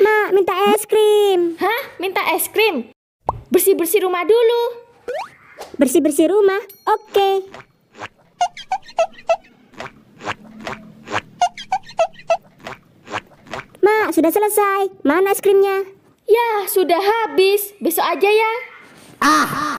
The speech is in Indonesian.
Mak, minta es krim. Hah? Minta es krim? Bersih-bersih rumah dulu. Bersih-bersih rumah? Oke. Okay. Mak, sudah selesai. Mana es krimnya? Ya, sudah habis. Besok aja ya. Ah,